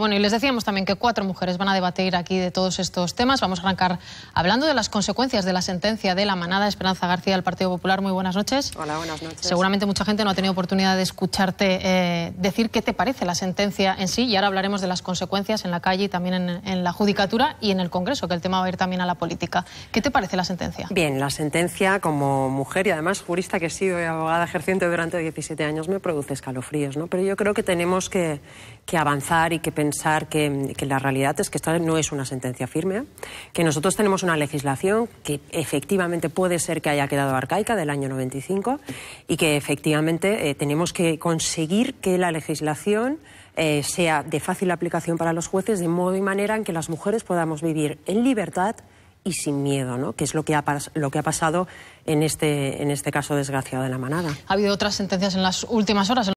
Bueno, y les decíamos también que cuatro mujeres van a debatir aquí de todos estos temas. Vamos a arrancar hablando de las consecuencias de la sentencia de la manada Esperanza García del Partido Popular. Muy buenas noches. Hola, buenas noches. Seguramente mucha gente no ha tenido oportunidad de escucharte eh, decir qué te parece la sentencia en sí y ahora hablaremos de las consecuencias en la calle y también en, la Judicatura y en el Congreso, que el tema va a ir también a la política. ¿Qué te parece la sentencia? Bien, la sentencia como mujer y además jurista que he sido y abogada ejerciente durante 17 años me produce escalofríos, ¿no? Pero yo creo que tenemos que que avanzar y que pensar que, la realidad es que esta no es una sentencia firme, que nosotros tenemos una legislación que efectivamente puede ser que haya quedado arcaica del año 95 y que efectivamente eh, tenemos que conseguir que la legislación eh, sea de fácil aplicación para los jueces, de modo y manera en que las mujeres podamos vivir en libertad y sin miedo, ¿no? que es lo que ha, lo que ha pasado en este, en este caso desgraciado de la manada. Ha habido otras sentencias en las últimas horas.